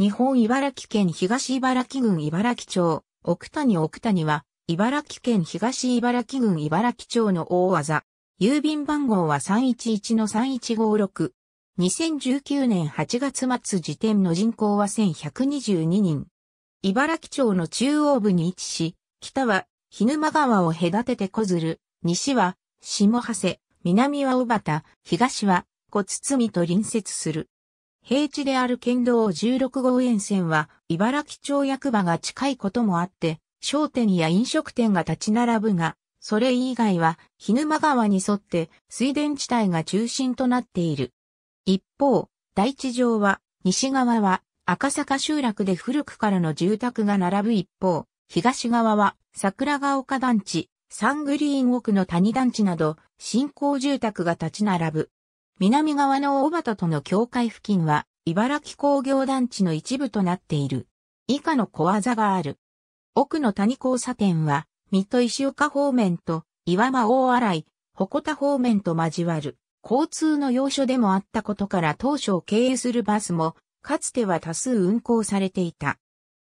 日本茨城県東茨城郡茨城町、奥谷奥谷は、茨城県東茨城郡茨城町の大技。郵便番号は311-3156。2019年8月末時点の人口は1122人。茨城町の中央部に位置し、北は日沼川を隔てて小鶴、西は下長谷、南は小畑、東は小堤と隣接する。平地である県道16号沿線は、茨城町役場が近いこともあって、商店や飲食店が立ち並ぶが、それ以外は、日沼川に沿って水田地帯が中心となっている。一方、大地上は、西側は赤坂集落で古くからの住宅が並ぶ一方、東側は桜ヶ丘団地、サングリーン奥の谷団地など、新興住宅が立ち並ぶ。南側の大畑との境界付近は、茨城工業団地の一部となっている。以下の小技がある。奥の谷交差点は、水戸石岡方面と岩間大洗、鉾田方面と交わる交通の要所でもあったことから当初を経営するバスも、かつては多数運行されていた。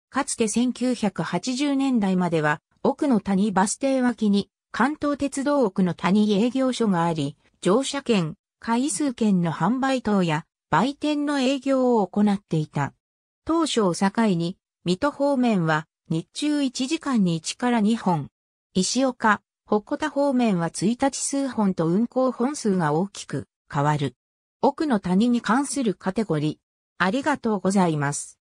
かつて1980年代までは、奥の谷バス停脇に関東鉄道奥の谷営業所があり、乗車券、回数券の販売等や売店の営業を行っていた。当初を境に、水戸方面は日中1時間に1から2本、石岡、鉾田方面は1日数本と運行本数が大きく変わる。奥の谷に関するカテゴリー。ありがとうございます。